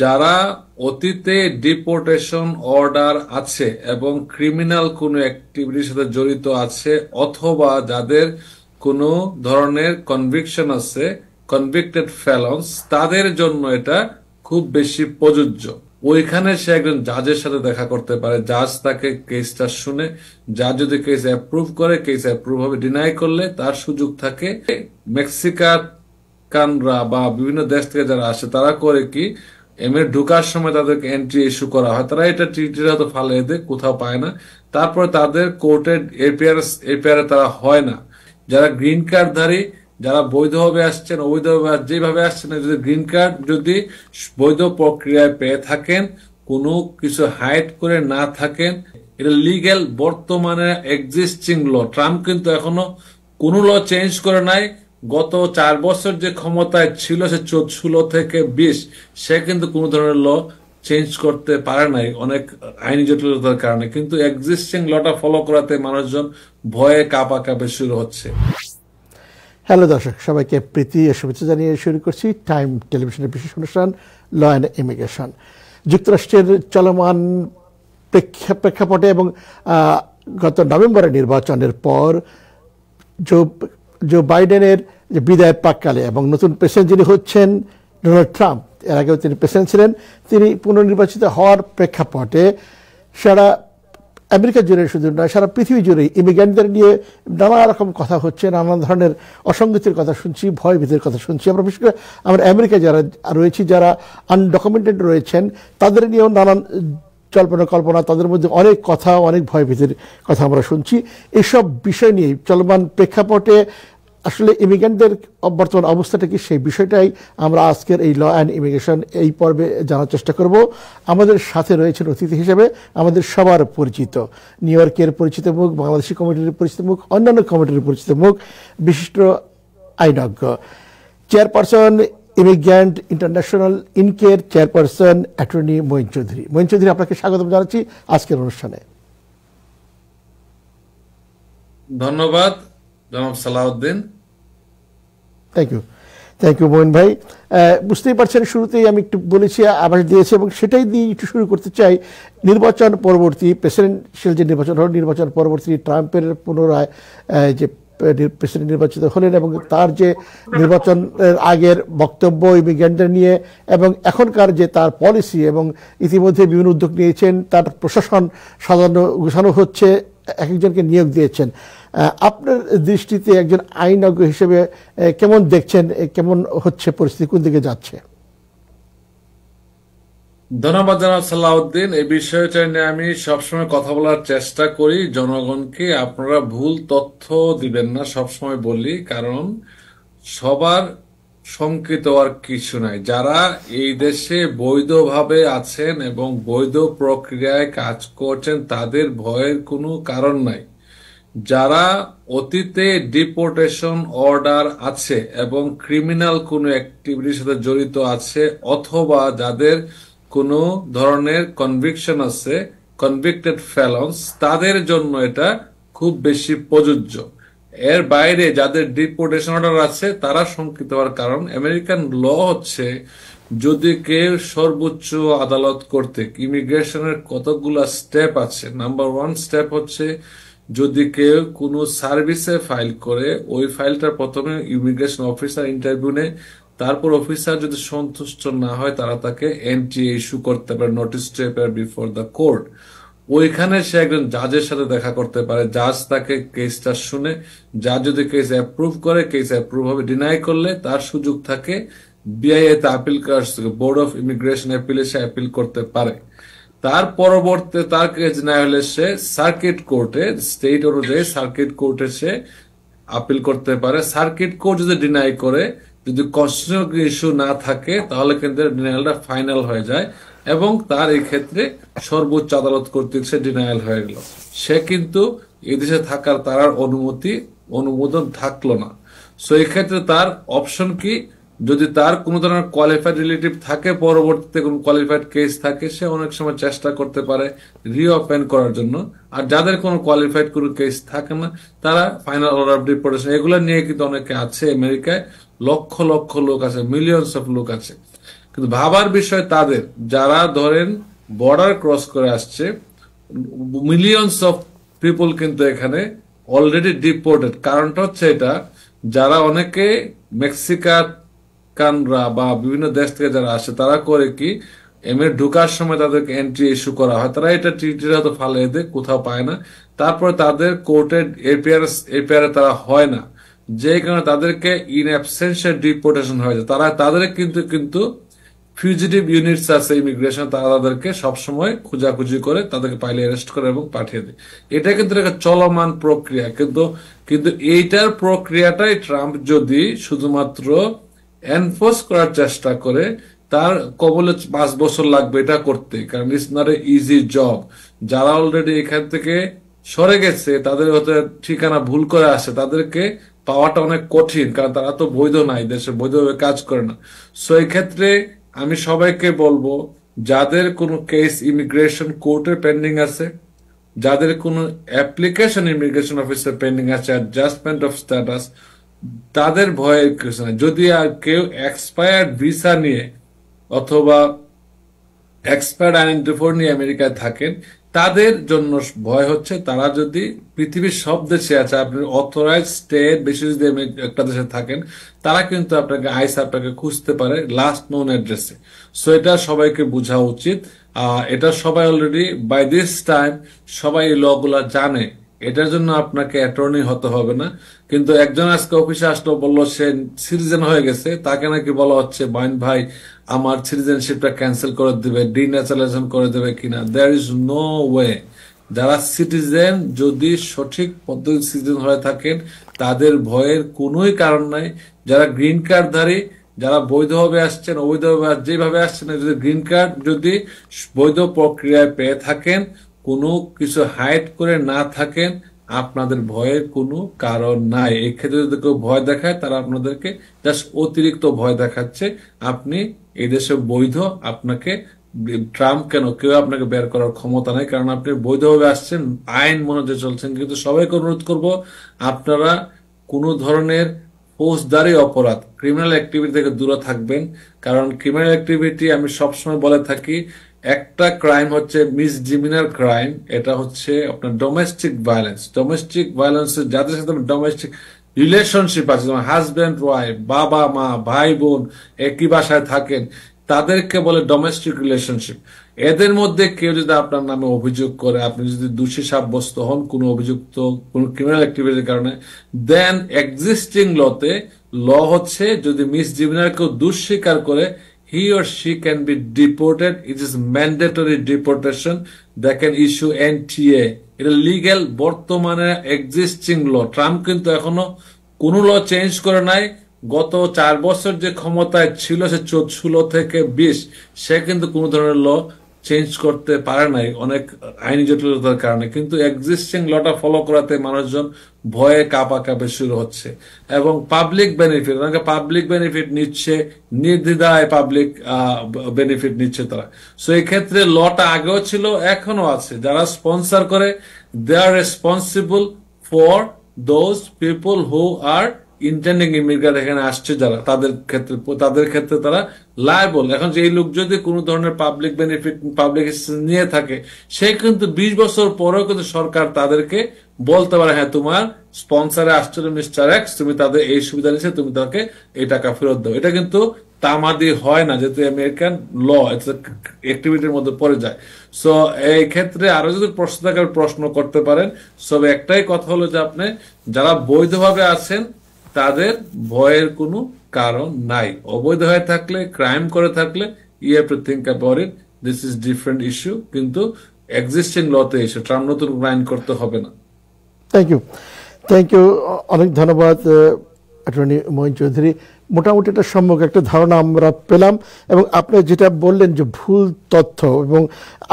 যারা অতীতে deportation order আছে এবং ক্রিমিনাল কোনো অ্যাক্টিভিটির সাথে জড়িত আছে অথবা যাদের কোনো ধরনের কনভিকশন আছে কনভিক্টেড ফেলন্স তাদের জন্য এটা খুব বেশি প্রযোজ্য ওইখানে সে একজন জাজের সাথে দেখা করতে পারে জাজ তাকে কেসটা শুনে যা যদি কেস অ্যাপ্রুভ করে কেস অ্যাপ্রুভ হবে ডিনাই করলে তার সুযোগ থাকে মেক্সিকানরা বা বিভিন্ন দেশ থেকে যারা আসে তারা করে কি এমএ ঢুকার সময় তাদেরকে এন্ট্রি ইস্যু করা হয় তারা এটা টিটিরা হয়তো ফালে এদে কোথাও পায় না তারপর তাদের কোর্টের এপিআর এপিয়ারে তারা হয় না যারা গ্রিন কার্ডধারী যারা বৈধভাবে আসছেন অবৈধভাবে যেভাবে আসছেন যদি গ্রিন কার্ড যদি বৈধ প্রক্রিয়ায় পেয়ে থাকেন কোনো কিছু হাইড করে না থাকেন এটা লিগেল বর্তমানে এক্সিস্টিং ল ট্রাম্প কিন্তু এখনো কোনো ল চেঞ্জ করে নাই গত চার বছর যে ক্ষমতায় ছিল সে ষোলো থেকে বিশ সে কিন্তু কোনো ধরনের ল চেঞ্জ করতে পারে নাই অনেক আইনি জটিলতার কারণে কিন্তু এক্সিস্টিং লটা ফলো করাতে মানুষজন ভয়ে কাঁপা কাঁপে শুরু হচ্ছে হ্যালো দর্শক সবাইকে প্রীতি শুভেচ্ছা জানিয়ে শুরু করছি টাইম টেলিভিশনের বিশেষ অনুষ্ঠান ল অ্যান্ড ইমিগ্রেশন যুক্তরাষ্ট্রের চলমান প্রেক্ষাপটে এবং গত নভেম্বরের নির্বাচনের পর জো জো বাইডেনের যে বিদায় পাককালে এবং নতুন প্রেসিডেন্ট যিনি হচ্ছেন ডোনাল্ড ট্রাম্প এর আগেও তিনি প্রেসিডেন্ট ছিলেন তিনি পুনর্নির্বাচিত হওয়ার প্রেক্ষাপটে সারা আমেরিকা জুড়ে শুধু নয় সারা পৃথিবী জুড়ে ইমিগ্রান্টদের নিয়ে নানা রকম কথা হচ্ছে নানা ধরনের অসঙ্গতির কথা শুনছি ভয় ভীতির কথা শুনছি আমরা বিশেষ করে আমরা আমেরিকায় যারা রয়েছি যারা আনডকুমেন্টেড রয়েছেন তাদের নিয়েও নানান কল্পনা কল্পনা তাদের মধ্যে অনেক কথা অনেক ভয় ভীতির কথা আমরা শুনছি এসব বিষয় নিয়ে চলমান প্রেক্ষাপটে আসলে ইমিগ্রেন্টদের বর্তমান অবস্থাটা কি সেই বিষয়টাই আমরা আজকের এই ল অ্যান্ড ইমিগ্রেশন এই পর্বে জানার চেষ্টা করব আমাদের সাথে রয়েছেন অতিথি হিসেবে আমাদের সবার পরিচিত নিউ ইয়র্কের পরিচিত মুখ বাংলাদেশি কমিটির পরিচিত মুখ অন্যান্য কমিটির পরিচিত মুখ বিশিষ্ট আইনজ্ঞ চেয়ারপারসন ইমিগ্র্যান্ট ইন্টারন্যাশনাল ইনকের চেয়ারপারসন অ্যাটর্নি মঈন চৌধুরী মঈন চৌধুরী আপনাকে স্বাগত জানাচ্ছি আজকের অনুষ্ঠানে ধন্যবাদ জনাব Salauddin thank you thank you Mohan ভাই বুঝতেই পারছেন শুরুতেই আমি একটু বলেছি আবাস দিয়েছি এবং সেটাই দিয়ে একটু শুরু করতে চাই নির্বাচন পরবর্তী প্রেসিডেন্সিয়াল যে নির্বাচন হল নির্বাচন পরবর্তী ট্রাম্পের পুনরায় যে প্রেসিডেন্ট নির্বাচিত হলেন এবং তার যে নির্বাচনের আগের বক্তব্য ইমিগ্রেন্টদের নিয়ে এবং এখনকার যে তার পলিসি এবং ইতিমধ্যে বিভিন্ন উদ্যোগ নিয়েছেন তার প্রশাসন সাজানো গোছানো হচ্ছে এক একজনকে নিয়োগ দিয়েছেন আপনার দৃষ্টিতে একজন আইনজ্ঞ হিসেবে কেমন দেখছেন কেমন হচ্ছে পরিস্থিতি কোন দিকে যাচ্ছে ধন্যবাদ জানাব সাল্লাহদ্দিন এই বিষয়টা নিয়ে আমি সবসময় কথা বলার চেষ্টা করি জনগণকে আপনারা ভুল তথ্য দিবেন না সবসময় বলি কারণ সবার সংকৃত আর কিছু নাই যারা এই দেশে বৈধভাবে আছেন এবং বৈধ প্রক্রিয়ায় কাজ করছেন তাদের ভয়ের কোনো কারণ নাই যারা অতীতে ডিপোর্টেশন অর্ডার আছে এবং ক্রিমিনাল কোনো অ্যাক্টিভিটির সাথে জড়িত আছে অথবা যাদের কোনো ধরনের কনভিকশন আছে কনভিক্টেড ফেলন্স তাদের জন্য এটা খুব বেশি প্রযোজ্য এর বাইরে যাদের ডিপোর্টেশন অর্ডার আছে তারা শঙ্কিত হওয়ার কারণ আমেরিকান ল হচ্ছে যদি কেউ সর্বোচ্চ আদালত করতে ইমিগ্রেশনের কতগুলো স্টেপ আছে নাম্বার ওয়ান স্টেপ হচ্ছে যদি কেউ কোনো সার্ভিসে ফাইল করে ওই ফাইলটা প্রথমে ইমিগ্রেশন অফিসার ইন্টারভিউ নেয় তারপর অফিসার যদি সন্তুষ্ট না হয় তারা তাকে এনটিএ ইস্যু করতে পারে নোটিস বিফোর দ্য কোর্ট ওইখানে সে একজন জাজের সাথে দেখা করতে পারে জাজ তাকে কেসটা শুনে জাজ যদি কেস অ্যাপ্রুভ করে কেস অ্যাপ্রুভ হবে ডিনাই করলে তার সুযোগ থাকে বিআইএতে আপিল বোর্ড অফ ইমিগ্রেশন অ্যাপিলে সে অ্যাপিল করতে পারে তার পরবর্তী তার কেস না হলে সে সার্কিট কোর্টে স্টেট অনুযায়ী সার্কিট কোর্টে সে আপিল করতে পারে সার্কিট কোর্ট যদি ডিনাই করে যদি কনস্টিটিউশনাল ইস্যু না থাকে তাহলে কিন্তু ডিনায়ালটা ফাইনাল হয়ে যায় এবং তার এই ক্ষেত্রে সর্বোচ্চ আদালত কর্তৃক সে ডিনায়াল হয়ে গেল সে কিন্তু এদেশে থাকার তার অনুমতি অনুমোদন থাকলো না সো এই ক্ষেত্রে তার অপশন কি যদি তার কোনো ধরনের কোয়ালিফাইড রিলেটিভ থাকে পরবর্তীতে কোনো কোয়ালিফাইড কেস থাকে সে অনেক সময় চেষ্টা করতে পারে রিওপেন করার জন্য আর যাদের কোনো কোয়ালিফাইড কোনো কেস থাকে না তারা ফাইনাল অর্ডার অফ ডিপোর্টেশন এগুলো নিয়ে কিন্তু অনেকে আছে আমেরিকায় লক্ষ লক্ষ লোক আছে মিলিয়নস অফ লোক আছে কিন্তু ভাবার বিষয় তাদের যারা ধরেন বর্ডার ক্রস করে আসছে মিলিয়নস অফ পিপল কিন্তু এখানে অলরেডি ডিপোর্টেড কারণটা হচ্ছে এটা যারা অনেকে মেক্সিকানরা বা বিভিন্ন দেশ থেকে যারা আসে তারা করে কি এম এ ঢুকার সময় তাদেরকে এন্ট্রি ইস্যু করা হয় তারা এটা টিটির হয়তো ফালে দেয় কোথাও পায় না তারপরে তাদের কোর্টের এপিয়ার এপিয়ারে তারা হয় না যে কারণে তাদেরকে ইন অ্যাবসেন্সের ডিপোর্টেশন হয়েছে তারা তাদের কিন্তু কিন্তু ফিউজিটিভ ইউনিটস আছে ইমিগ্রেশন তারা তাদেরকে সবসময় খুঁজাখুঁজি করে তাদেরকে পাইলে অ্যারেস্ট করে এবং পাঠিয়ে দেয় এটা কিন্তু একটা চলমান প্রক্রিয়া কিন্তু কিন্তু এইটার প্রক্রিয়াটাই ট্রাম্প যদি শুধুমাত্র এনফোর্স করার চেষ্টা করে তার কবলে পাঁচ বছর লাগবে এটা করতে কারণ it's not a easy job যারা অলরেডি এখান থেকে সরে গেছে তাদের হয়তো ঠিকানা ভুল করে আসে তাদেরকে পাওয়াটা অনেক কঠিন কারণ তারা তো বৈধ নাই দেশে বৈধভাবে কাজ করে না সো এই ক্ষেত্রে আমি সবাইকে বলবো যাদের কোনো কেস ইমিগ্রেশন কোর্টে পেন্ডিং আছে যাদের কোনো অ্যাপ্লিকেশন ইমিগ্রেশন অফিসে পেন্ডিং আছে অ্যাডজাস্টমেন্ট অফ স্ট্যাটাস তাদের ভয়ের কিছু নাই যদি আর কেউ এক্সপায়ার্ড ভিসা নিয়ে অথবা এক্সপায়ার্ড আইডেন্টিফোর নিয়ে আমেরিকায় থাকেন তাদের জন্য ভয় হচ্ছে তারা যদি পৃথিবীর সব দেশে আছে আপনি অথরাইজ স্টেট বেশি যদি একটা দেশে থাকেন তারা কিন্তু আপনাকে আইস আপনাকে খুঁজতে পারে লাস্ট নোন অ্যাড্রেসে সো এটা সবাইকে বোঝা উচিত এটা সবাই অলরেডি বাই দিস টাইম সবাই এই লগুলা জানে এটার জন্য আপনাকে অ্যাটর্নি হতে হবে না কিন্তু একজন আজকে অফিসে আসলো বললো সে সিটিজেন হয়ে গেছে তাকে নাকি বলা হচ্ছে বাইন ভাই আমার সিটিজেনশিপটা ক্যান্সেল করে দেবে ডিন্যাচারালাইজেশন করে দেবে কিনা দেয়ার ইজ নো ওয়ে যারা সিটিজেন যদি সঠিক পদ্ধতি সিটিজেন হয়ে থাকেন তাদের ভয়ের কোনোই কারণ নাই যারা গ্রিন কার্ডধারী যারা বৈধভাবে আসছেন অবৈধভাবে যেভাবে আসছেন যদি গ্রিন কার্ড যদি বৈধ প্রক্রিয়ায় পেয়ে থাকেন কোনো কিছু হাইড করে না থাকেন আপনাদের ভয়ের কোনো কারণ নাই এক্ষেত্রে যদি কেউ ভয় দেখায় তারা আপনাদেরকে জাস্ট অতিরিক্ত ভয় দেখাচ্ছে আপনি এদেশে বৈধ আপনাকে ট্রাম্প কেন কেউ আপনাকে বের করার ক্ষমতা নাই কারণ আপনি বৈধভাবে আসছেন আইন মনোজে চলছেন কিন্তু সবাইকে অনুরোধ করব আপনারা কোনো ধরনের ফৌজদারি অপরাধ ক্রিমিনাল অ্যাক্টিভিটি থেকে দূরে থাকবেন কারণ ক্রিমিনাল অ্যাক্টিভিটি আমি সবসময় বলে থাকি একটা ক্রাইম হচ্ছে মিস জিমিনার ক্রাইম এটা হচ্ছে আপনার ডোমেস্টিক ভায়োলেন্স ডোমেস্টিক ভায়োলেন্স যাদের সাথে ডোমেস্টিক রিলেশনশিপ আছে যেমন হাজব্যান্ড ওয়াইফ বাবা মা ভাই বোন একই বাসায় থাকেন তাদেরকে বলে ডোমেস্টিক রিলেশনশিপ এদের মধ্যে কেউ যদি আপনার নামে অভিযোগ করে আপনি যদি দোষী সাব্যস্ত হন কোনো অভিযুক্ত কোনো ক্রিমিনাল অ্যাক্টিভিটির কারণে দেন এক্সিস্টিং লতে ল হচ্ছে যদি মিস জিমিনার কেউ দুঃস্বীকার করে he or she can be deported. It is mandatory deportation. They can issue NTA. এটা লিগ্যাল বর্তমানে এক্সিস্টিং ল ট্রাম্প কিন্তু এখনো কোনো ল চেঞ্জ করে নাই গত চার বছর যে ক্ষমতায় ছিল সে ষোলো থেকে বিশ সে কিন্তু কোনো ধরনের ল চেঞ্জ করতে পারে নাই অনেক আইনি জটিলতার কারণে কিন্তু এক্সিস্টিং লটা ফলো করাতে মানুষজন ভয়ে কাপা কাপে শুরু হচ্ছে এবং পাবলিক বেনিফিট অনেকে পাবলিক বেনিফিট নিচ্ছে নির্দ্বিধায় পাবলিক বেনিফিট নিচ্ছে তারা সো ক্ষেত্রে লটা আগেও ছিল এখনো আছে যারা স্পন্সার করে they are responsible for those people who are internet মির্গা এখানে আসছে যারা তাদের ক্ষেত্রে তাদের ক্ষেত্রে তারা লায়াবল এখন যে লোক যদি কোনো ধরনের পাবলিক বেনিফিট পাবলিক নিয়ে থাকে সে কিন্তু বিশ বছর পরেও কিন্তু সরকার তাদেরকে বলতে পারে হ্যাঁ তোমার স্পন্সারে আসছিল মিস্টার এক্স তুমি তাদের এই সুবিধা নিচ্ছে তুমি তাকে এই টাকা ফেরত দাও এটা কিন্তু তামাদি হয় না যেহেতু আমেরিকান ল অ্যাক্টিভিটির মধ্যে পড়ে যায় সো এই ক্ষেত্রে আরো যদি প্রশ্ন থাকার প্রশ্ন করতে পারেন সবে একটাই কথা হলো যে আপনি যারা বৈধভাবে আছেন তাদের ভয়ের কোনো কারণ নাই অবৈধ হয়ে থাকলে ক্রাইম করে থাকলে I have to think about it this is different issue কিন্তু এক্সিস্টিং লতে এসে ট্রাম নতুন আইন করতে হবে না থ্যাংক ইউ থ্যাংক ইউ অনেক ধন্যবাদ অ্যাটর্নি মহিন চৌধুরী মোটামুটি একটা সম্যক একটা ধারণা আমরা পেলাম এবং আপনি যেটা বললেন যে ভুল তথ্য এবং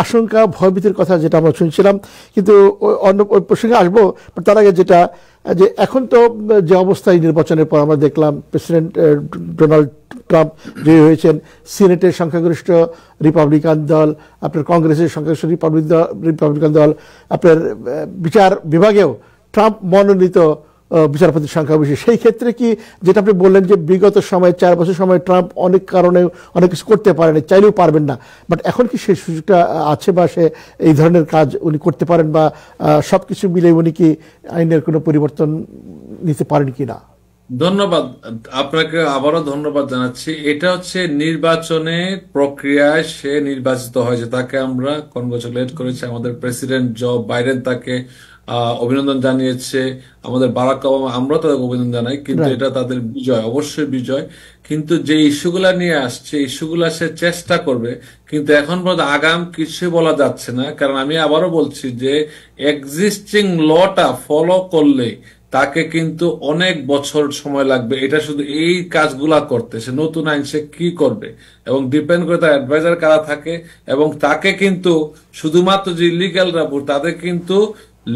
আশঙ্কা ভয়ভীতির কথা যেটা আমরা শুনছিলাম কিন্তু অন্য ওই প্রসঙ্গে আসবো তার আগে যেটা যে এখন তো যে অবস্থায় নির্বাচনের পর আমরা দেখলাম প্রেসিডেন্ট ডোনাল্ড ট্রাম্প জয়ী হয়েছেন সিনেটের সংখ্যাগরিষ্ঠ রিপাবলিকান দল আপনার কংগ্রেসের সংখ্যাগরিষ্ঠ রিপাবলিক রিপাবলিকান দল আপনার বিচার বিভাগেও ট্রাম্প মনোনীত বিচারপতির সংখ্যা বেশি সেই ক্ষেত্রে কি যেটা আপনি বললেন যে বিগত সময়ে চার বছর সময় ট্রাম্প অনেক কারণে অনেক কিছু করতে পারেন চাইলেও পারবেন না বাট এখন কি সেই সুযোগটা আছে বা সে এই ধরনের কাজ উনি করতে পারেন বা সব কিছু মিলে উনি কি আইনের কোনো পরিবর্তন নিতে পারেন কি না ধন্যবাদ আপনাকে আবারও ধন্যবাদ জানাচ্ছি এটা হচ্ছে নির্বাচনে প্রক্রিয়ায় সে নির্বাচিত হয়েছে তাকে আমরা কনগ্রেচুলেট করেছি আমাদের প্রেসিডেন্ট জো বাইডেন তাকে অভিনন্দন জানিয়েছে আমাদের বারাক ওবামা আমরা তাদের অভিনন্দন জানাই কিন্তু এটা তাদের বিজয় অবশ্যই বিজয় কিন্তু যে ইস্যুগুলা নিয়ে আসছে ইস্যুগুলা সে চেষ্টা করবে কিন্তু এখন পর্যন্ত আগাম কিছুই বলা যাচ্ছে না কারণ আমি আবারও বলছি যে এক্সিস্টিং লটা ফলো করলে তাকে কিন্তু অনেক বছর সময় লাগবে এটা শুধু এই কাজগুলা করতে সে নতুন আইন সে কি করবে এবং ডিপেন্ড করে তার অ্যাডভাইজার কারা থাকে এবং তাকে কিন্তু শুধুমাত্র যে রাপুর তাদের কিন্তু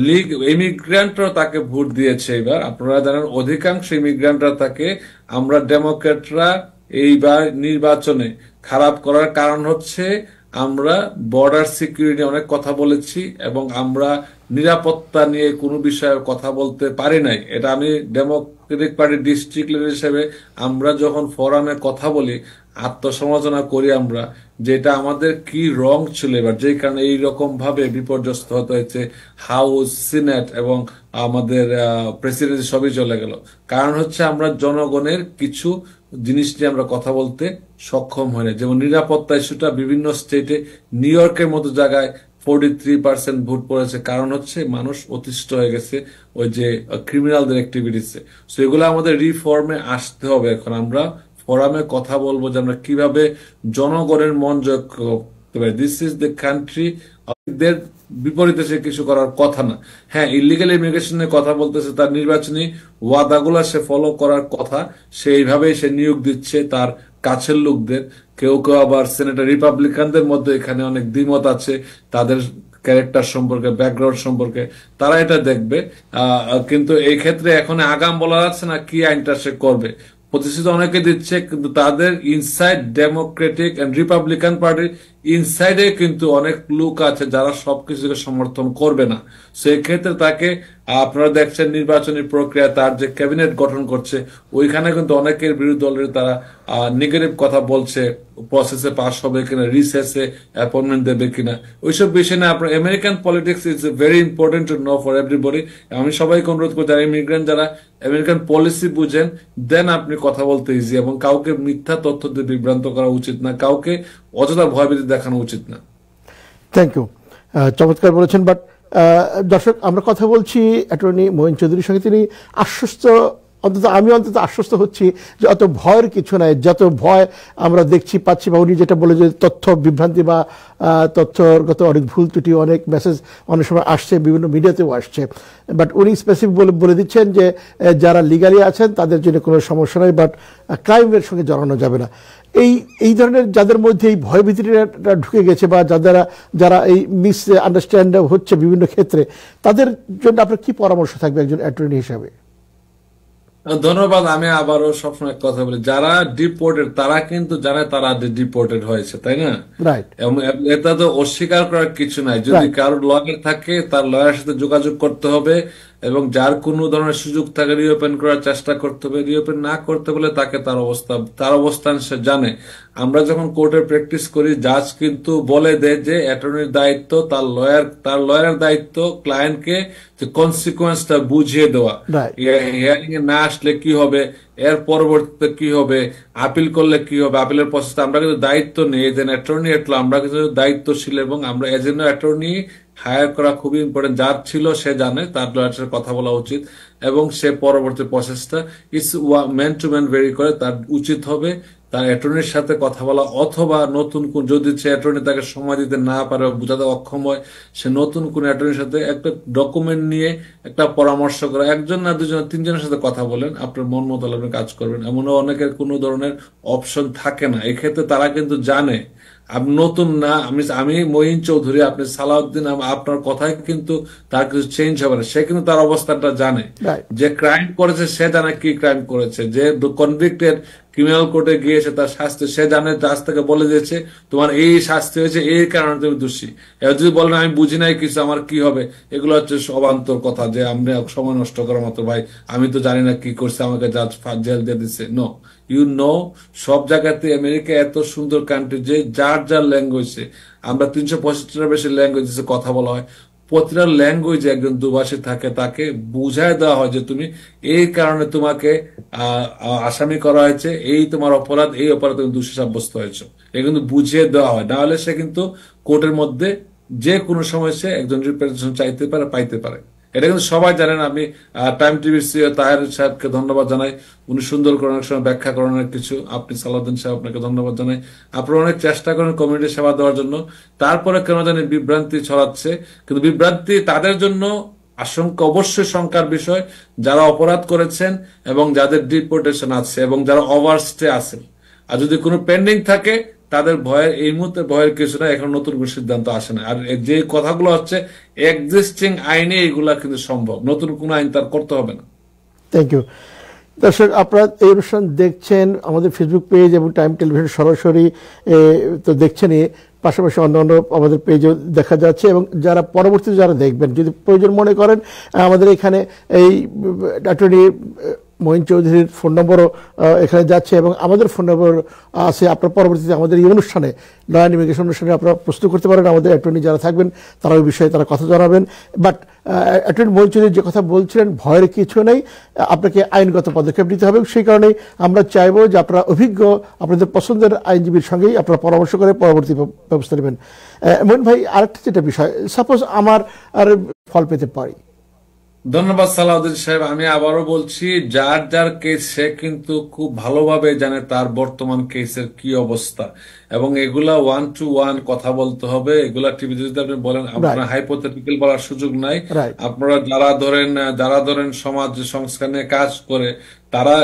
লিগ ইমিগ্রান্টরা তাকে ভোট দিয়েছে এবার আপনারা জানেন অধিকাংশ ইমিগ্রান্টরা তাকে আমরা ডেমোক্রেটরা এইবার নির্বাচনে খারাপ করার কারণ হচ্ছে আমরা বর্ডার সিকিউরিটি অনেক কথা বলেছি এবং আমরা নিরাপত্তা নিয়ে কোনো বিষয়ে কথা বলতে পারি নাই এটা আমি ডেমোক্রেটিক পার্টি ডিস্ট্রিক্ট লিডার হিসেবে আমরা যখন ফোরামে কথা বলি আত্মসমালোচনা করি আমরা যে এটা আমাদের কি রং ছিল এবার যে কারণে এইরকম ভাবে বিপর্যস্ত হতে হয়েছে হাউস সিনেট এবং আমাদের প্রেসিডেন্সি সবই চলে গেল কারণ হচ্ছে আমরা জনগণের কিছু জিনিস নিয়ে আমরা কথা বলতে সক্ষম হয় না যেমন নিরাপত্তা ইস্যুটা বিভিন্ন স্টেটে নিউ ইয়র্কের মতো জায়গায় ফোর্টি থ্রি পার্সেন্ট ভোট পড়েছে কারণ হচ্ছে মানুষ অতিষ্ঠ হয়ে গেছে ওই যে ক্রিমিনালদের অ্যাক্টিভিটিসে সো এগুলো আমাদের রিফর্মে আসতে হবে এখন আমরা ফোরামে কথা বলবো যে আমরা কিভাবে জনগণের মন জয় করতে পারি দিস ইজ দ্য কান্ট্রি বিপরীতে সে কিছু করার কথা না হ্যাঁ ইলিগাল ইমিগ্রেশনের কথা বলতেছে তার নির্বাচনী ওয়াদাগুলা সে ফলো করার কথা সেইভাবেই সে নিয়োগ দিচ্ছে তার কাছের লোকদের কেউ কেউ আবার সেনেটার রিপাবলিকানদের মধ্যে এখানে অনেক দ্বিমত আছে তাদের ক্যারেক্টার সম্পর্কে ব্যাকগ্রাউন্ড সম্পর্কে তারা এটা দেখবে কিন্তু এই ক্ষেত্রে এখন আগাম বলা যাচ্ছে না কি আইনটা সে করবে প্রতিশ্রুতি অনেকে দিচ্ছে কিন্তু তাদের ইনসাইড ডেমোক্রেটিক অ্যান্ড রিপাবলিকান পার্টির ইনসাইডে কিন্তু অনেক লোক আছে যারা সবকিছুকে সমর্থন করবে না সেই ক্ষেত্রে তাকে আপনারা দেখছেন নির্বাচনী প্রক্রিয়া তার যে ক্যাবিনেট গঠন করছে ওইখানে কিন্তু অনেকের বিরুদ্ধ দলের তারা নেগেটিভ কথা বলছে প্রসেসে পাস হবে কিনা রিসেসে অ্যাপয়েন্টমেন্ট দেবে কিনা ওইসব বিষয় না আপনার American politics is very important to know for everybody আমি সবাইকে অনুরোধ করি যারা ইমিগ্রেন্ট যারা আমেরিকান পলিসি বুঝেন দেন আপনি কথা বলতে ইজি এবং কাউকে মিথ্যা তথ্য দিয়ে বিভ্রান্ত করা উচিত না কাউকে অযথা ভয়ভীতি দেখানো উচিত না থ্যাংক ইউ চমৎকার বলেছেন বাট দর্শক আমরা কথা বলছি অ্যাটর্নি মোহিন চৌধুরীর সঙ্গে তিনি আশ্বস্ত অন্তত আমি অন্তত আশ্বস্ত হচ্ছি যে অত ভয়ের কিছু নাই যত ভয় আমরা দেখছি পাচ্ছি বা উনি যেটা বলে যে তথ্য বিভ্রান্তি বা তথ্যগত অনেক ভুল ত্রুটি অনেক মেসেজ অনেক সময় আসছে বিভিন্ন মিডিয়াতেও আসছে বাট উনি স্পেসিফিক বলে বলে দিচ্ছেন যে যারা লিগালি আছেন তাদের জন্য কোনো সমস্যা নাই বাট ক্রাইমের সঙ্গে জড়ানো যাবে না এই এই ধরনের যাদের মধ্যে এই ভয়ভীতিটা ঢুকে গেছে বা যাদের যারা এই মিস আন্ডারস্ট্যান্ড হচ্ছে বিভিন্ন ক্ষেত্রে তাদের জন্য আপনার কি পরামর্শ থাকবে একজন অ্যাটর্নি হিসাবে ধন্যবাদ আমি আবারও সবসময় কথা বলি যারা ডিপোর্টেড তারা কিন্তু জানে তারা ডিপোর্টেড হয়েছে তাই না এটা তো অস্বীকার করার কিছু নাই যদি কারোর লয়ার থাকে তার লয়ারের সাথে যোগাযোগ করতে হবে এবং যার কোনো ধরনের সুযোগ থাকে রিওপেন করার চেষ্টা করতে হবে রিওপেন না করতে বলে তাকে তার অবস্থা তার অবস্থান সে জানে আমরা যখন কোর্টের প্র্যাকটিস করি জাজ কিন্তু বলে দেয় যে অ্যাটর্নির দায়িত্ব তার লয়ার তার লয়ারের দায়িত্ব ক্লায়েন্টকে যে কনসিকুয়েন্সটা বুঝিয়ে দেওয়া হিয়ারিং এ না আসলে কি হবে এর পরবর্তীতে কি হবে আপিল করলে কি হবে আপিলের প্রসেসটা আমরা কিন্তু দায়িত্ব নিয়ে দেন অ্যাটর্নি অ্যাটর্নি আমরা কিন্তু দায়িত্বশীল এবং আমরা এজেন্ট অ্যাটর্নি হায়ার করা খুবই ইম্পর্টেন্ট যার ছিল সে জানে তার লয়ারের সাথে কথা বলা উচিত এবং সে পরবর্তী প্রসেসটা it's man to man very করে তার উচিত হবে তার অ্যাটর্নির সাথে কথা বলা অথবা নতুন কোন যদি সে অ্যাটর্নি তাকে সময় দিতে না পারে বা বোঝাতে অক্ষম হয় সে নতুন কোন অ্যাটর্নির সাথে একটা ডকুমেন্ট নিয়ে একটা পরামর্শ করা একজন না দুজন তিনজনের সাথে কথা বলেন আপনার মন মতো আপনি কাজ করবেন এমনও অনেকের কোনো ধরনের অপশন থাকে না এক্ষেত্রে তারা কিন্তু জানে নতুন না আমি আমি মঈন চৌধুরী আপনি সালাউদ্দিন আপনার কথায় কিন্তু তার কিছু চেঞ্জ হবে না সে কিন্তু তার অবস্থানটা জানে যে ক্রাইম করেছে সে জানে কি ক্রাইম করেছে যে কনভিক্টেড ক্রিমিনাল কোর্টে গিয়েছে তার শাস্তি সে জানে আজ থেকে বলে দিয়েছে তোমার এই শাস্তি হয়েছে এই কারণে তুমি দোষী এবার যদি বলেন আমি বুঝি নাই কিছু আমার কি হবে এগুলো হচ্ছে অবান্তর কথা যে আমরা সময় নষ্ট করার মতো ভাই আমি তো জানি না কি করছে আমাকে জাজ জেল দিয়ে দিচ্ছে নো ইউ নো সব জায়গাতে আমেরিকা এত সুন্দর কান্ট্রি যে যার যার ল্যাঙ্গুয়েজে আমরা তিনশো পঁয়ষট্টিটার বেশি ল্যাঙ্গুয়েজে কথা বলা হয় প্রতিটা ল্যাঙ্গুয়েজে একজন দুভাষী থাকে তাকে বুঝাই দেওয়া হয় যে তুমি এই কারণে তোমাকে আসামি করা হয়েছে এই তোমার অপরাধ এই অপরাধ তুমি দোষী সাব্যস্ত হয়েছ এ কিন্তু বুঝিয়ে দেওয়া হয় নাহলে সে কিন্তু কোর্টের মধ্যে যে কোনো সময় সে একজন রিপ্রেজেন্টেশন চাইতে পারে পাইতে পারে এটা কিন্তু সবাই জানেন আমি টাইম টিভির সিও তাহের সাহেবকে ধন্যবাদ জানাই উনি সুন্দর করেন অনেক সময় ব্যাখ্যা করেন অনেক কিছু আপনি সালাউদ্দিন সাহেব আপনাকে ধন্যবাদ জানাই আপনারা অনেক চেষ্টা করেন কমিউনিটি সেবা দেওয়ার জন্য তারপরে কেন জানি বিভ্রান্তি ছড়াচ্ছে কিন্তু বিভ্রান্তি তাদের জন্য আশঙ্কা অবশ্যই শঙ্কার বিষয় যারা অপরাধ করেছেন এবং যাদের ডিপোর্টেশন আছে এবং যারা ওভারস্টে আছে আর যদি কোনো পেন্ডিং থাকে তাদের ভয়ের এই মুহূর্তে ভয়ের কিছু না এখন নতুন কোনো সিদ্ধান্ত আসে না আর যে কথাগুলো হচ্ছে এক্সিস্টিং আইনে এগুলা কিন্তু সম্ভব নতুন কোনো আইন তার করতে হবে না থ্যাংক ইউ দর্শক আপনারা এই অনুষ্ঠান দেখছেন আমাদের ফেসবুক পেজ এবং টাইম টেলিভিশন সরাসরি তো দেখছেনই পাশাপাশি অন্যান্য আমাদের পেজেও দেখা যাচ্ছে এবং যারা পরবর্তীতে যারা দেখবেন যদি প্রয়োজন মনে করেন আমাদের এখানে এই অ্যাটর্নি মহিন চৌধুরীর ফোন নম্বরও এখানে যাচ্ছে এবং আমাদের ফোন নম্বর আছে আপনার পরবর্তীতে আমাদের এই অনুষ্ঠানে নয়ন ইমিগ্রেশন অনুষ্ঠানে আপনারা প্রস্তুত করতে পারেন আমাদের অ্যাটর্নি যারা থাকবেন তারা ওই বিষয়ে তারা কথা জানাবেন বাট অ্যাটর্নি মহিন চৌধুরী যে কথা বলছিলেন ভয়ের কিছু নেই আপনাকে আইনগত পদক্ষেপ নিতে হবে সেই কারণেই আমরা চাইবো যে আপনারা অভিজ্ঞ আপনাদের পছন্দের আইনজীবীর সঙ্গেই আপনারা পরামর্শ করে পরবর্তী ব্যবস্থা নেবেন মহিন ভাই আরেকটা যেটা বিষয় সাপোজ আমার আর ফল পেতে পারি ধন্যবাদ সালাউদ্দিন সাহেব আমি আবারও বলছি যার যার কেস সে কিন্তু খুব ভালোভাবে জানে তার বর্তমান কেসের কি অবস্থা এবং এগুলা ওয়ান টু ওয়ান কথা বলতে হবে এগুলা টিভিতে যদি আপনি বলেন আপনার হাইপোথেটিক্যাল বলার সুযোগ নাই আপনারা যারা ধরেন যারা ধরেন সমাজ সংস্কার নিয়ে কাজ করে তারা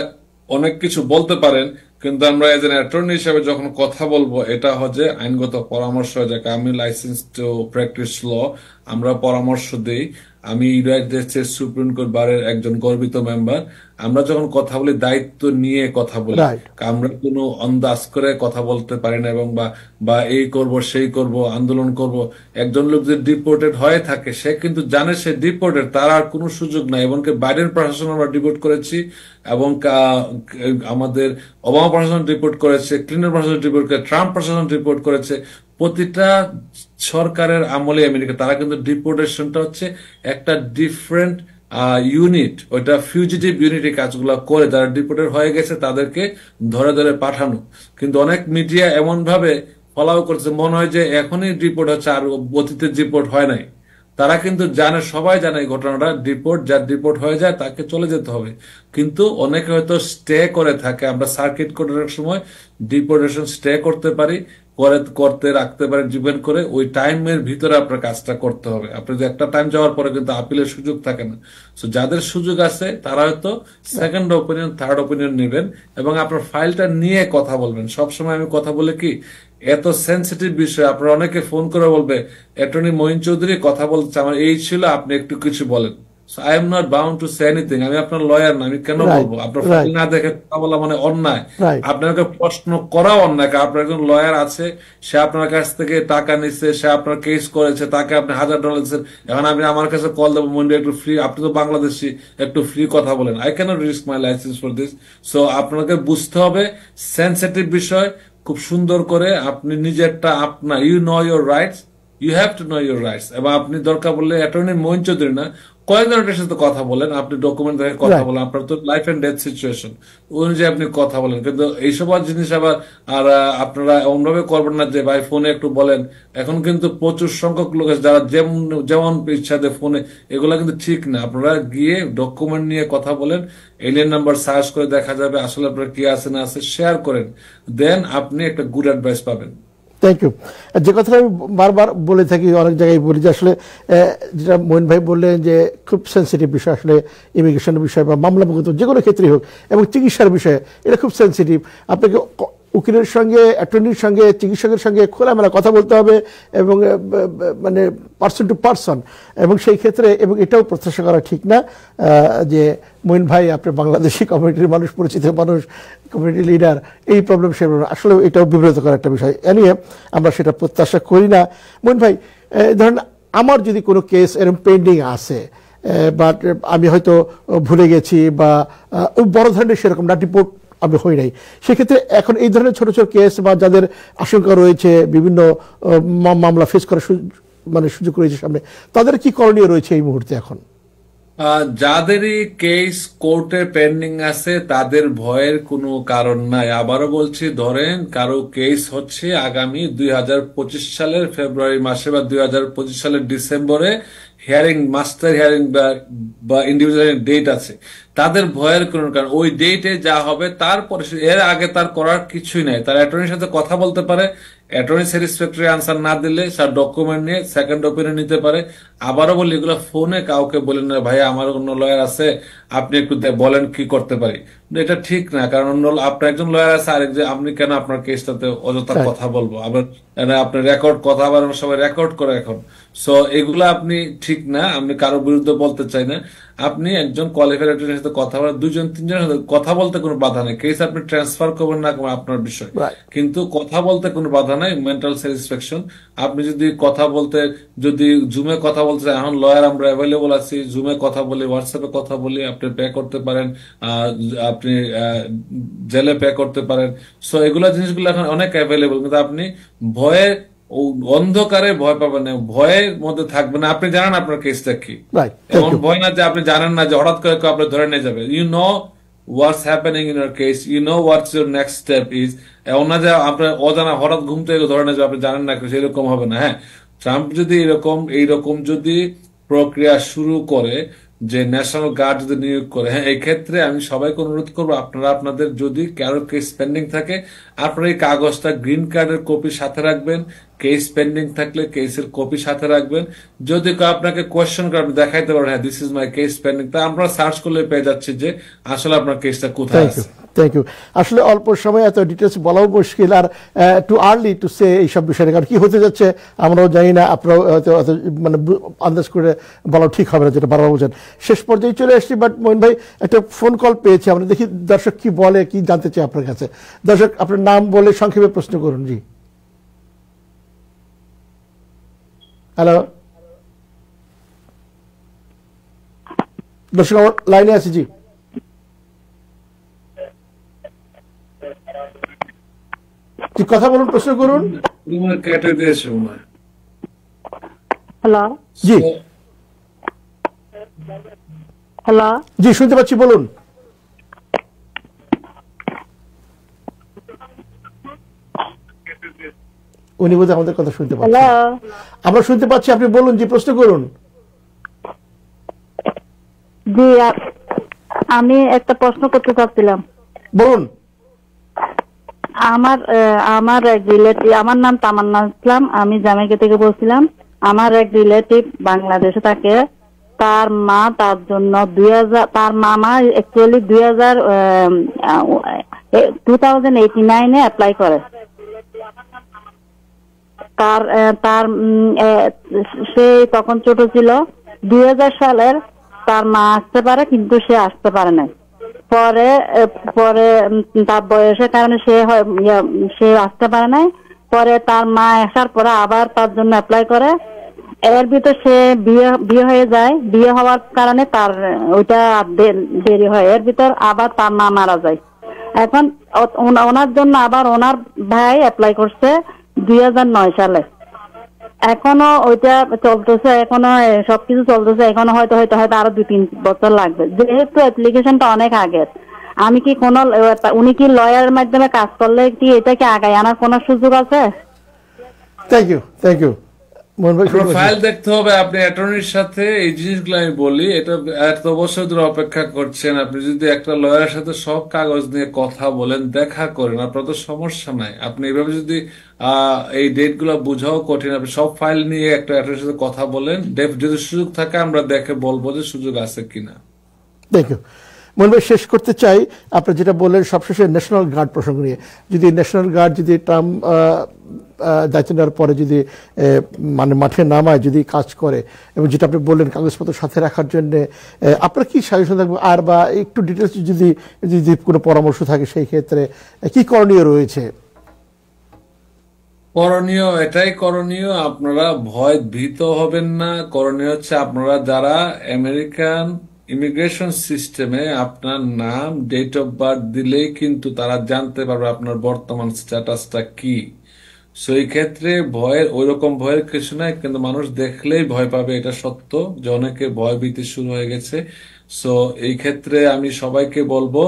অনেক কিছু বলতে পারেন কিন্তু আমরা এজ এন অ্যাটর্নি হিসেবে যখন কথা বলবো এটা হচ্ছে আইনগত পরামর্শ যাকে আমি লাইসেন্স টু প্র্যাকটিস ল আমরা পরামর্শ দিই আমি ইউনাইটেড স্টেটস সুপ্রিম কোর্ট বারের একজন গর্বিত মেম্বার আমরা যখন কথা বলি দায়িত্ব নিয়ে কথা বলি আমরা কোনো অন্দাজ করে কথা বলতে পারি না এবং বা বা এই করব সেই করব আন্দোলন করব একজন লোক যে ডিপোর্টেড হয়ে থাকে সে কিন্তু জানে সে ডিপোর্টেড তার আর কোনো সুযোগ নাই এবং বাইডেন প্রশাসন আমরা ডিপোর্ট করেছি এবং আমাদের ওবামা প্রশাসন ডিপোর্ট করেছে ক্লিন্টন প্রশাসন ডিপোর্ট করেছে ট্রাম্প প্রশাসন ডিপোর্ট করেছে প্রতিটা সরকারের আমলে আমেরিকা তারা কিন্তু ডিপোর্টেশনটা হচ্ছে একটা ডিফারেন্ট ইউনিট ওইটা ফিউজিটিভ ইউনিটে কাজগুলো করে যারা ডিপোর্টেড হয়ে গেছে তাদেরকে ধরে ধরে পাঠানো কিন্তু অনেক মিডিয়া এমনভাবে ফলাও করছে মনে হয় যে এখনই ডিপোর্ট হচ্ছে আর অতীতের ডিপোর্ট হয় নাই তারা কিন্তু জানে সবাই জানে এই ঘটনাটা ডিপোর্ট যার ডিপোর্ট হয়ে যায় তাকে চলে যেতে হবে কিন্তু অনেকে হয়তো স্টে করে থাকে আমরা সার্কিট কোর্টের সময় ডিপোর্টেশন স্টে করতে পারি করে করতে রাখতে পারেন ডিপেন্ড করে ওই টাইমের ভিতরে আপনার কাজটা করতে হবে আপনি যে একটা টাইম যাওয়ার পরে কিন্তু আপিলের সুযোগ থাকে না সো যাদের সুযোগ আছে তারা হয়তো সেকেন্ড ওপিনিয়ন থার্ড ওপিনিয়ন নেবেন এবং আপনার ফাইলটা নিয়ে কথা বলবেন সবসময় আমি কথা বলে কি এত সেন্সিটিভ বিষয় আপনার অনেকে ফোন করে বলবে অ্যাটর্নি মহিন চৌধুরী কথা বলতে আমার এই ছিল আপনি একটু কিছু বলেন so I am not bound to say anything আমি আপনার লয়ার না আমি কেন বলবো আপনার ফাইল না দেখে কথা বলা মানে অন্যায় আপনাকে প্রশ্ন করা অন্যায় কারণ আপনার একজন লয়ার আছে সে আপনার কাছ থেকে টাকা সে আপনার কেস করেছে তাকে আপনি হাজার ডলার দিচ্ছেন এখন আমার কাছে কল দেবো একটু ফ্রি আপনি তো বাংলাদেশি একটু ফ্রি কথা বলেন I can't risk my licence for this so আপনাকে বুঝতে হবে সেন্সিটিভ বিষয় খুব সুন্দর করে আপনি নিজের একটা আপনার you know your rights you have to know your rights এবং আপনি দরকার বললে অ্যাটর্নি মঞ্চ চৌধুরী না কয়েকজনের সাথে কথা বলেন আপনি ডকুমেন্ট দেখে কথা বলেন আপনার তো লাইফ অ্যান্ড ডেথ সিচুয়েশন অনুযায়ী আপনি কথা বলেন কিন্তু এইসব জিনিস আবার আর আপনারা এমনভাবে করবেন না যে ভাই ফোনে একটু বলেন এখন কিন্তু প্রচুর সংখ্যক লোক আছে যারা যেমন যেমন ইচ্ছাতে ফোনে এগুলা কিন্তু ঠিক না আপনারা গিয়ে ডকুমেন্ট নিয়ে কথা বলেন এলিয়ান নাম্বার সার্চ করে দেখা যাবে আসলে আপনার কি আছে না আছে শেয়ার করেন দেন আপনি একটা গুড অ্যাডভাইস পাবেন থ্যাংক ইউ যে কথা আমি বারবার বলে থাকি অনেক জায়গায় বলি যে আসলে যেটা মোহিন ভাই বললেন যে খুব সেন্সিটিভ বিষয় আসলে ইমিগ্রেশনের বিষয় বা মুক্ত যে কোনো ক্ষেত্রেই হোক এবং চিকিৎসার বিষয়ে এটা খুব সেন্সিটিভ আপনাকে উকিলের সঙ্গে অ্যাটর্নির সঙ্গে চিকিৎসকের সঙ্গে খোলামেলা কথা বলতে হবে এবং মানে পার্সন টু পার্সন এবং সেই ক্ষেত্রে এবং এটাও প্রত্যাশা করা ঠিক না যে মইন ভাই আপনি বাংলাদেশি কমিউনিটির মানুষ পরিচিত মানুষ কমিউনিটি লিডার এই প্রবলেম সে আসলে এটাও করার একটা বিষয় এ নিয়ে আমরা সেটা প্রত্যাশা করি না মইন ভাই ধরেন আমার যদি কোনো কেস এরম পেন্ডিং আছে বাট আমি হয়তো ভুলে গেছি বা বড় ধরনের সেরকম না ডিপোর্ট আমি হই নাই সেক্ষেত্রে এখন এই ধরনের ছোট ছোট কেস বা যাদের আশঙ্কা রয়েছে বিভিন্ন মামলা ফেস করার মানে সুযোগ রয়েছে সামনে তাদের কি করণীয় রয়েছে এই মুহূর্তে এখন যাদেরই কেস কোর্টে পেন্ডিং আছে তাদের ভয়ের কোনো কারণ নাই আবারও বলছি ধরেন কারো কেস হচ্ছে আগামী দুই সালের ফেব্রুয়ারি মাসে বা দুই সালের ডিসেম্বরে হিয়ারিং মাস্টার হিয়ারিং বা ইন্ডিভিজুয়াল ডেট আছে তাদের ভয়ের কোনো কারণ ওই ডেটে যা হবে তারপরে এর আগে তার করার কিছুই নাই তার অ্যাটর্নির সাথে কথা বলতে পারে অ্যাটর্নি স্যাটিসফ্যাক্টরি আনসার না দিলে তার ডকুমেন্ট নিয়ে সেকেন্ড ওপিনিয়ন নিতে পারে আবারও বলি এগুলো ফোনে কাউকে বলেন না ভাই আমার অন্য লয়ার আছে আপনি একটু বলেন কি করতে পারি এটা ঠিক না কারণ অন্য আপনার একজন লয়ার আছে একজন আপনি কেন আপনার কেসটাতে অযথা কথা বলবো আবার মানে আপনার রেকর্ড কথা আবার সবাই রেকর্ড করে এখন সো এগুলো আপনি ঠিক না আমি কারোর বিরুদ্ধে বলতে চাই না আপনি একজন কোয়ালিফাইডের সাথে কথা বলেন দুজন তিনজনের সাথে কথা বলতে কোনো বাধা নেই কেস আপনি ট্রান্সফার করবেন না আপনার বিষয় কিন্তু কথা বলতে কোনো বাধা নাই মেন্টাল স্যাটিসফ্যাকশন আপনি যদি কথা বলতে যদি জুমে কথা বলতে এখন লয়ার আমরা অ্যাভেলেবল আছি জুমে কথা বলি হোয়াটসঅ্যাপে কথা বলি আপনি পে করতে পারেন আপনি জেলে পে করতে পারেন সো এগুলো জিনিসগুলো এখন অনেক অ্যাভেলেবল কিন্তু আপনি ভয়ে অন্ধকারে ভয় পাবেন না ভয়ের মধ্যে থাকবেন না আপনি জানেন আপনার কেসটা কি এমন ভয় না যে আপনি জানেন না যে হঠাৎ করে আপনি ধরে নিয়ে যাবে you know what's happening in your case you know what's your next step is এমন না যে আপনার অজানা হঠাৎ ঘুম থেকে ধরে নিয়ে যাবে আপনি জানেন না সেরকম হবে না হ্যাঁ ট্রাম্প যদি এরকম এইরকম যদি প্রক্রিয়া শুরু করে যে ন্যাশনাল গার্ড যদি নিয়োগ করে হ্যাঁ এই ক্ষেত্রে আমি সবাইকে অনুরোধ করবো আপনারা আপনাদের যদি কারো কেস পেন্ডিং থাকে আপনারা এই কাগজটা গ্রিন কার্ডের কপি সাথে রাখবেন কেস পেন্ডিং থাকলে কেসের কপি সাথে রাখবেন যদি আপনাকে কোয়েশ্চেন করে আপনি দেখাইতে পারেন হ্যাঁ this is my case pending তা আমরা সার্চ করলে পেয়ে যাচ্ছি যে আসলে আপনার কেসটা কোথায় আছে থ্যাংক ইউ আসলে অল্প সময় এত ডিটেলস বলাও মুশকিল আর টু আর্লি টু সে এইসব বিষয়ে কারণ কী হতে যাচ্ছে আমরাও জানি না আপনারাও হয়তো মানে আন্দাজ করে বলা ঠিক হবে না যেটা বারবার বলছেন শেষ পর্যায়ে চলে এসেছি বাট মোহন ভাই একটা ফোন কল পেয়েছি আমরা দেখি দর্শক কি বলে কি জানতে চাই আপনার কাছে দর্শক আপনার নাম বলে সংক্ষেপে প্রশ্ন করুন জি হ্যালো দর্শক লাইনে আছি জি কথা বলুন প্রশ্ন করুন হ্যালো জি হ্যালো জি শুনতে পাচ্ছি বলুন উনি বোধহয় আমাদের কথা শুনতে পাচ্ছেন আমরা শুনতে পাচ্ছি আপনি বলুন যে প্রশ্ন করুন জি আমি একটা প্রশ্ন করতে চাচ্ছিলাম বলুন আমার আমার এক রিলেটিভ আমার নাম তামান্না ইসলাম আমি জামাইকে থেকে বলছিলাম আমার এক রিলেটিভ বাংলাদেশে থাকে তার মা তার জন্য দুই তার মামা অ্যাকচুয়ালি দুই হাজার টু থাউজেন্ড এইটি নাইনে অ্যাপ্লাই করে তার তার সে তখন ছোট ছিল দুই সালের তার মা আসতে পারে কিন্তু সে আসতে পারে না পরে পরে তার বয়সের কারণে সে সে আসতে পারে নাই পরে তার মা আসার পরে আবার তার জন্য অ্যাপ্লাই করে এর ভিতর সে বিয়ে বিয়ে হয়ে যায় বিয়ে হওয়ার কারণে তার ওইটা দেরি হয় এর ভিতর আবার তার মা মারা যায় এখন ওনার জন্য আবার ওনার ভাই অ্যাপ্লাই করছে দুই হাজার নয় সালে এখনো ওইটা চলতেছে এখনো সবকিছু চলতেছে এখনো হয়তো হয়তো হয়তো আরো দুই তিন বছর লাগবে যেহেতু অ্যাপ্লিকেশনটা অনেক আগের আমি কি কোনো উনি কি লয়ারের মাধ্যমে কাজ করলে কি এটাকে আগায় আনার কোনো সুযোগ আছে thank you thank you profile দেখতে হবে আপনি অ্যাটর্নির সাথে এই জিনিসগুলো আমি বলি এটা এত বছর ধরে অপেক্ষা করছেন আপনি যদি একটা লয়ারের সাথে সব কাগজ নিয়ে কথা বলেন দেখা করেন আপনার তো সমস্যা নাই আপনি এভাবে যদি এই ডেটগুলো বোঝাও কঠিন আপনি সব ফাইল নিয়ে একটা অ্যাটর্নির সাথে কথা বলেন যদি সুযোগ থাকে আমরা দেখে বলবো যে সুযোগ আছে কিনা দেখো মনে হয় শেষ করতে চাই আপনার যেটা বললেন সবশেষে ন্যাশনাল গার্ড প্রসঙ্গ নিয়ে যদি ন্যাশনাল গার্ড যদি ট্রাম্প দায়িত্ব নেওয়ার পরে যদি মানে মাঠে নামায় যদি কাজ করে এবং যেটা আপনি বললেন কাগজপত্র সাথে রাখার জন্যে আপনার কি সাজেশন থাকবে আর বা একটু ডিটেলস যদি যদি কোনো পরামর্শ থাকে সেই ক্ষেত্রে কি করণীয় রয়েছে করণীয় এটাই করণীয় আপনারা ভয় ভীত হবেন না করণীয় হচ্ছে আপনারা যারা আমেরিকান ইমিগ্রেশন সিস্টেমে আপনার নাম ডেট অফ বার্থ দিলেই কিন্তু তারা জানতে পারবে আপনার বর্তমান স্ট্যাটাসটা কি সো ক্ষেত্রে ভয়ের ওই রকম ভয়ের কিছু নাই কিন্তু মানুষ দেখলেই ভয় পাবে এটা সত্য যে অনেকে ভয় ভীতি শুরু হয়ে গেছে সো এই ক্ষেত্রে আমি সবাইকে বলবো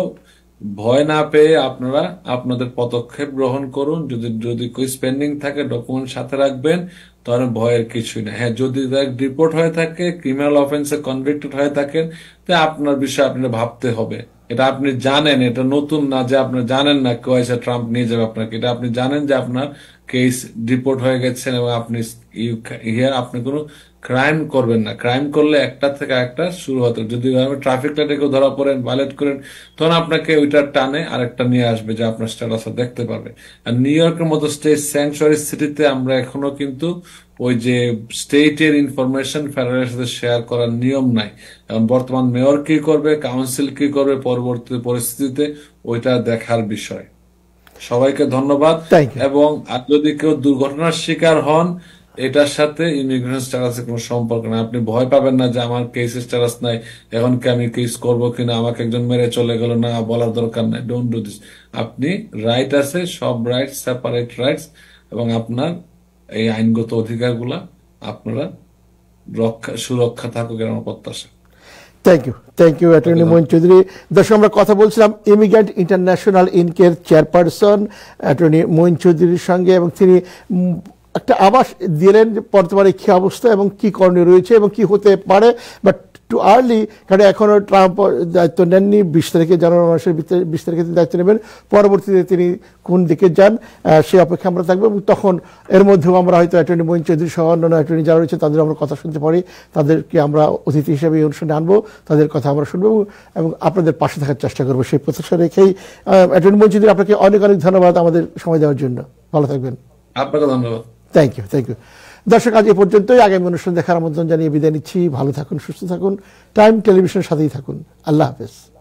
ভয় না পেয়ে আপনারা আপনাদের পদক্ষেপ গ্রহণ করুন যদি যদি কোই স্পেন্ডিং থাকে ডকুমেন্ট সাথে রাখবেন তখন ভয়ের কিছুই না হ্যাঁ যদি রিপোর্ট হয়ে থাকে ক্রিমিনাল অফেন্সে কনভিক্টেড হয়ে থাকেন তো আপনার বিষয়ে আপনার ভাবতে হবে এটা আপনি জানেন এটা নতুন না যে আপনি জানেন না কেউ এসে ট্রাম্প নিয়ে যাবে আপনাকে এটা আপনি জানেন যে আপনার কেস ডিপোর্ট হয়ে গেছেন এবং আপনি ইউ আপনি কোনো ক্রাইম করবেন না ক্রাইম করলে একটা থেকে একটা শুরু হতো যদি ট্রাফিক লাইটে কেউ ধরা পড়েন ভায়োলেট করেন তখন আপনাকে ওইটার টানে আরেকটা নিয়ে আসবে যে আপনার স্ট্যাটাস দেখতে পারবে আর নিউ ইয়র্কের মতো স্টেট স্যাংচুয়ারি সিটিতে আমরা এখনো কিন্তু ওই যে স্টেটের ইনফরমেশন ফেডারেলের সাথে শেয়ার করার নিয়ম নাই এবং বর্তমান মেয়র কি করবে কাউন্সিল কি করবে পরবর্তী পরিস্থিতিতে ওইটা দেখার বিষয় সবাইকে ধন্যবাদ এবং আর যদি কেউ দুর্ঘটনার শিকার হন এটার সাথে ইমিগ্রেশন স্ট্যাটাসের কোনো সম্পর্ক নাই আপনি ভয় পাবেন না যে আমার কেস স্ট্যাটাস নাই এখন কি আমি কেস করব কিনা আমাকে একজন মেরে চলে গেল না বলার দরকার নাই ডোন্ট ডু দিস আপনি রাইট আছে সব রাইটস সেপারেট রাইটস এবং আপনার এই আইনগত অধিকারগুলা আপনারা রক্ষা সুরক্ষা থাকুক এর আমার প্রত্যাশা thank you thank you attorney Mohan Chowdhury দর্শক আমরা কথা বলছিলাম ইমিগ্রেন্ট ইন্টারন্যাশনাল ইনকের চেয়ারপারসন অ্যাটর্নি মোহন চৌধুরীর সঙ্গে এবং তিনি একটা আবাস দিলেন বর্তমানে এই কী অবস্থা এবং কি করণীয় রয়েছে এবং কি হতে পারে বাট টু আর্লি কারণ এখনও ট্রাম্প দায়িত্ব নেননি বিশ তারিখে জানুয়ারি মাসের বিশ তারিখে তিনি দায়িত্ব নেবেন পরবর্তীতে তিনি কোন দিকে যান সে অপেক্ষা আমরা থাকবো এবং তখন এর মধ্যেও আমরা হয়তো অ্যাটর্নি মোহিন চৌধুরী সহ অন্যান্য অ্যাটর্নি যারা রয়েছে তাদের আমরা কথা শুনতে পারি তাদেরকে আমরা অতিথি হিসেবে এই অনুষ্ঠানে আনবো তাদের কথা আমরা শুনবো এবং আপনাদের পাশে থাকার চেষ্টা করবো সেই প্রত্যাশা রেখেই অ্যাটর্নি মোহিন চৌধুরী আপনাকে অনেক অনেক ধন্যবাদ আমাদের সময় দেওয়ার জন্য ভালো থাকবেন আপনাকে ধন্যবাদ থ্যাংক ইউ থ্যাংক ইউ দর্শক আজ এ পর্যন্তই আগামী অনুষ্ঠান দেখার আমন্ত্রণ জানিয়ে বিদায় নিচ্ছি ভালো থাকুন সুস্থ থাকুন টাইম টেলিভিশনের সাথেই থাকুন আল্লাহ হাফেজ